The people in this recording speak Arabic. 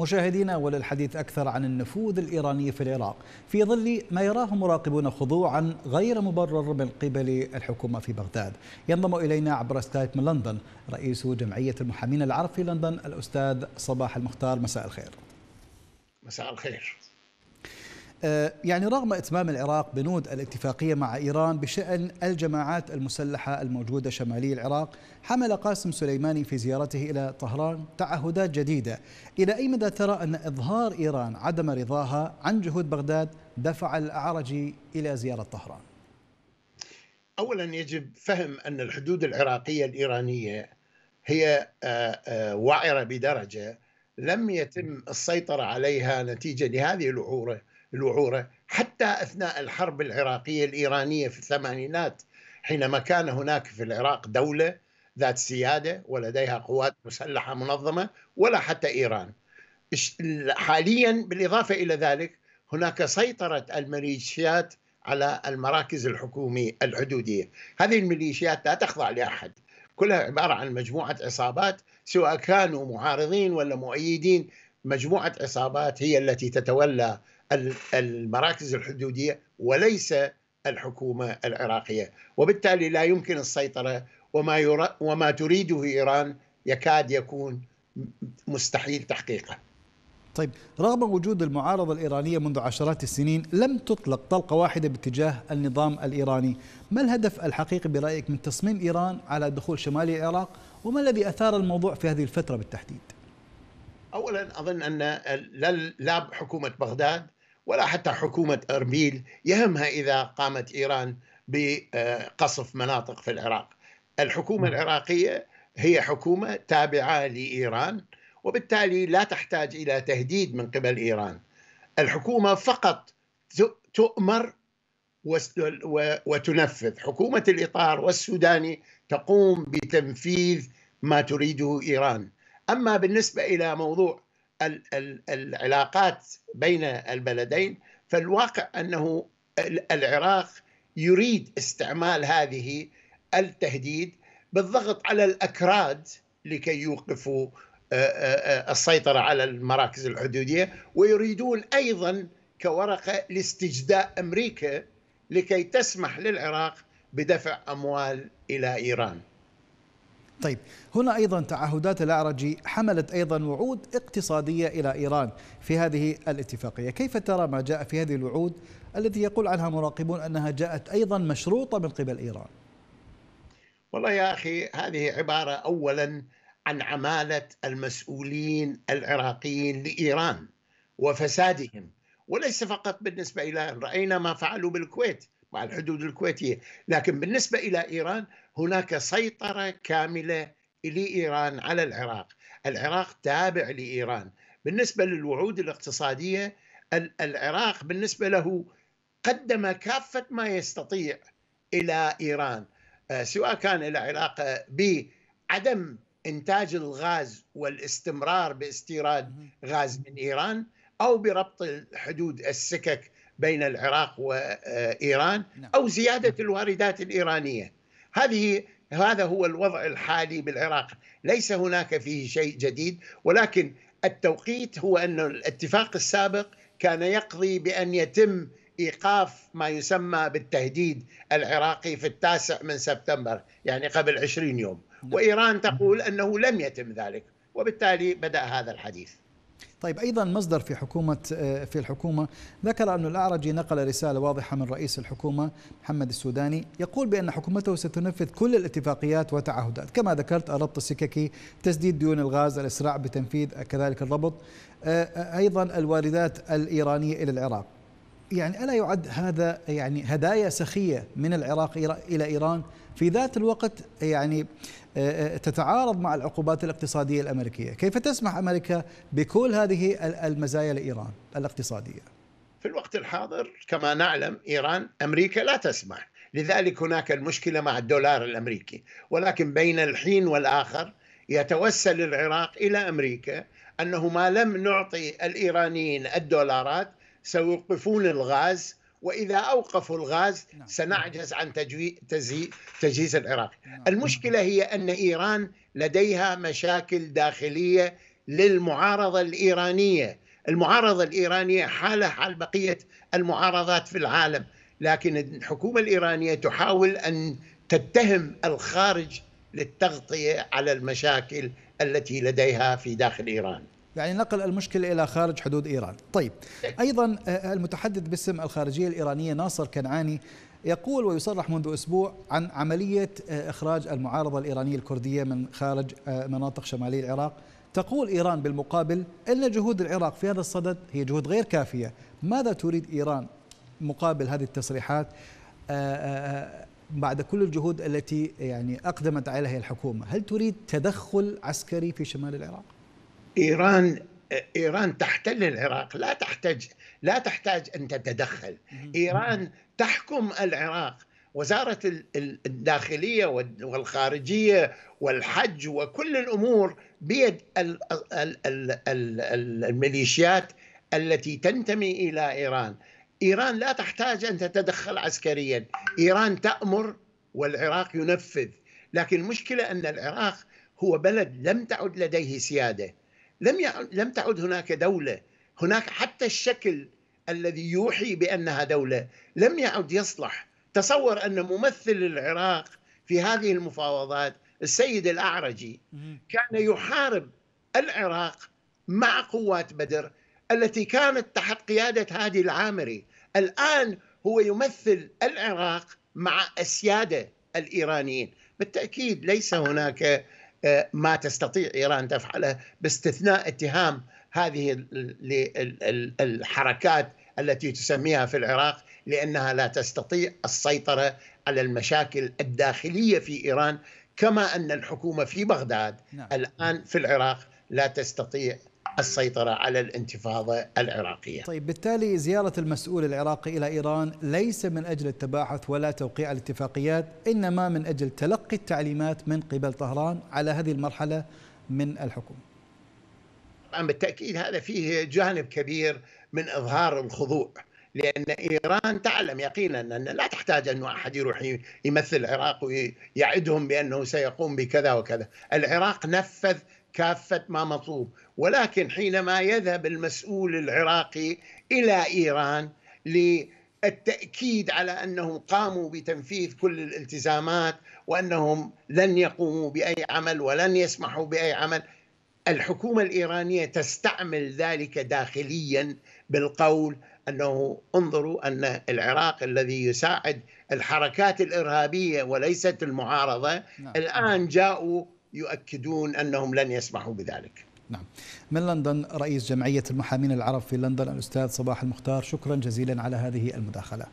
مشاهدينا وللحديث أكثر عن النفوذ الإيراني في العراق في ظل ما يراه مراقبون خضوعا غير مبرر من قبل الحكومة في بغداد ينضم إلينا عبر سكايب من لندن رئيس جمعية المحامين العرب في لندن الأستاذ صباح المختار مساء الخير مساء الخير آه، يعني رغم إتمام العراق بنود الاتفاقية مع إيران بشأن الجماعات المسلحة الموجودة شمالي العراق حمل قاسم سليماني في زيارته إلى طهران تعهدات جديدة إلى أي مدى ترى أن إظهار إيران عدم رضاها عن جهود بغداد دفع الأعرجي إلى زيارة طهران أولا يجب فهم أن الحدود العراقية الإيرانية هي آه، آه، وعرة بدرجة لم يتم السيطرة عليها نتيجة لهذه الوعورة الوعورة حتى أثناء الحرب العراقية الإيرانية في الثمانينات حينما كان هناك في العراق دولة ذات سيادة ولديها قوات مسلحة منظمة ولا حتى إيران حاليا بالإضافة إلى ذلك هناك سيطرة الميليشيات على المراكز الحكومية الحدودية هذه الميليشيات لا تخضع لأحد كلها عبارة عن مجموعة عصابات سواء كانوا معارضين ولا مؤيدين مجموعه عصابات هي التي تتولى المراكز الحدوديه وليس الحكومه العراقيه، وبالتالي لا يمكن السيطره وما يرا وما تريده ايران يكاد يكون مستحيل تحقيقه. طيب رغم وجود المعارضة الإيرانية منذ عشرات السنين لم تطلق طلقة واحدة باتجاه النظام الإيراني ما الهدف الحقيقي برأيك من تصميم إيران على دخول شمال العراق وما الذي أثار الموضوع في هذه الفترة بالتحديد؟ اولا اظن ان لا حكومه بغداد ولا حتى حكومه اربيل يهمها اذا قامت ايران بقصف مناطق في العراق. الحكومه نعم. العراقيه هي حكومه تابعه لايران وبالتالي لا تحتاج الى تهديد من قبل ايران. الحكومه فقط تؤمر وتنفذ، حكومه الاطار والسوداني تقوم بتنفيذ ما تريده ايران. أما بالنسبة إلى موضوع العلاقات بين البلدين فالواقع أنه العراق يريد استعمال هذه التهديد بالضغط على الأكراد لكي يوقفوا السيطرة على المراكز الحدودية ويريدون أيضا كورقة لاستجداء أمريكا لكي تسمح للعراق بدفع أموال إلى إيران طيب هنا أيضا تعهدات الأعرجي حملت أيضا وعود اقتصادية إلى إيران في هذه الاتفاقية كيف ترى ما جاء في هذه الوعود التي يقول عنها مراقبون أنها جاءت أيضا مشروطة من قبل إيران والله يا أخي هذه عبارة أولا عن عمالة المسؤولين العراقيين لإيران وفسادهم وليس فقط بالنسبة إلى رأينا ما فعلوا بالكويت مع الحدود الكويتية لكن بالنسبة إلى إيران هناك سيطرة كاملة لإيران على العراق العراق تابع لإيران بالنسبة للوعود الاقتصادية العراق بالنسبة له قدم كافة ما يستطيع إلى إيران آه، سواء كان له علاقة بعدم إنتاج الغاز والاستمرار باستيراد غاز من إيران أو بربط الحدود السكك بين العراق وايران نعم. او زياده نعم. الواردات الايرانيه هذه هذا هو الوضع الحالي بالعراق ليس هناك فيه شيء جديد ولكن التوقيت هو أن الاتفاق السابق كان يقضي بأن يتم إيقاف ما يسمى بالتهديد العراقي في التاسع من سبتمبر يعني قبل عشرين يوم نعم. وإيران تقول أنه لم يتم ذلك وبالتالي بدأ هذا الحديث طيب ايضا مصدر في حكومه آه، في الحكومه ذكر ان الاعرجي نقل رساله واضحه من رئيس الحكومه محمد السوداني يقول بان حكومته ستنفذ كل الاتفاقيات وتعهدات كما ذكرت الربط السككي تسديد ديون الغاز الاسراع بتنفيذ كذلك الربط آه، آه، ايضا الواردات الايرانيه الى العراق يعني ألا يعد هذا يعني هدايا سخية من العراق إلى إيران في ذات الوقت يعني آه، آه، تتعارض مع العقوبات الاقتصادية الأمريكية كيف تسمح أمريكا بكل هذه المزايا لإيران الاقتصادية في الوقت الحاضر كما نعلم إيران أمريكا لا تسمح لذلك هناك المشكلة مع الدولار الأمريكي ولكن بين الحين والآخر يتوسل العراق إلى أمريكا أنه ما لم نعطي الإيرانيين الدولارات سيوقفون الغاز واذا اوقفوا الغاز نعم. سنعجز عن تجهيز العراق. نعم. نعم. المشكله هي ان ايران لديها مشاكل داخليه للمعارضه الايرانيه، المعارضه الايرانيه حاله حال بقيه المعارضات في العالم، لكن الحكومه الايرانيه تحاول ان تتهم الخارج للتغطيه على المشاكل التي لديها في داخل ايران. يعني نقل المشكلة إلى خارج حدود إيران طيب أيضا آه، المتحدث باسم الخارجية الإيرانية ناصر كنعاني يقول ويصرح منذ أسبوع عن عملية آه، إخراج المعارضة الإيرانية الكردية من خارج آه، مناطق شمالي العراق تقول إيران بالمقابل أن جهود العراق في هذا الصدد هي جهود غير كافية ماذا تريد إيران مقابل هذه التصريحات بعد كل الجهود التي يعني أقدمت عليها الحكومة هل تريد تدخل عسكري في شمال العراق؟ ايران ايران تحتل العراق لا تحتاج لا تحتاج ان تتدخل ايران تحكم العراق وزاره الداخليه والخارجيه والحج وكل الامور بيد الميليشيات التي تنتمي الى ايران ايران لا تحتاج ان تتدخل عسكريا ايران تامر والعراق ينفذ لكن المشكله ان العراق هو بلد لم تعد لديه سياده لم ي... لم تعد هناك دوله هناك حتى الشكل الذي يوحي بانها دوله لم يعد يصلح تصور ان ممثل العراق في هذه المفاوضات السيد الاعرجي كان يحارب العراق مع قوات بدر التي كانت تحت قياده هادي العامري الان هو يمثل العراق مع اسياده الايرانيين بالتاكيد ليس هناك آه، ما تستطيع إيران تفعله باستثناء اتهام هذه الحركات التي تسميها في العراق لأنها لا تستطيع السيطرة على المشاكل الداخلية في إيران كما أن الحكومة في بغداد نعم. الآن في العراق لا تستطيع السيطرة على الانتفاضة العراقية طيب بالتالي زيارة المسؤول العراقي إلى إيران ليس من أجل التباحث ولا توقيع الاتفاقيات إنما من أجل تلقي التعليمات من قبل طهران على هذه المرحلة من الحكومة طبعا بالتأكيد هذا فيه جانب كبير من إظهار الخضوع لان ايران تعلم يقينا ان لا تحتاج انه احد يروح يمثل العراق ويعدهم بانه سيقوم بكذا وكذا، العراق نفذ كافة ما مطلوب ولكن حينما يذهب المسؤول العراقي إلى إيران للتأكيد على أنهم قاموا بتنفيذ كل الالتزامات وأنهم لن يقوموا بأي عمل ولن يسمحوا بأي عمل الحكومة الإيرانية تستعمل ذلك داخليا بالقول أنه انظروا أن العراق الذي يساعد الحركات الإرهابية وليست المعارضة نعم. الآن جاءوا يؤكدون أنهم لن يسمحوا بذلك نعم من لندن رئيس جمعية المحامين العرب في لندن الأستاذ صباح المختار شكرا جزيلا على هذه المداخلة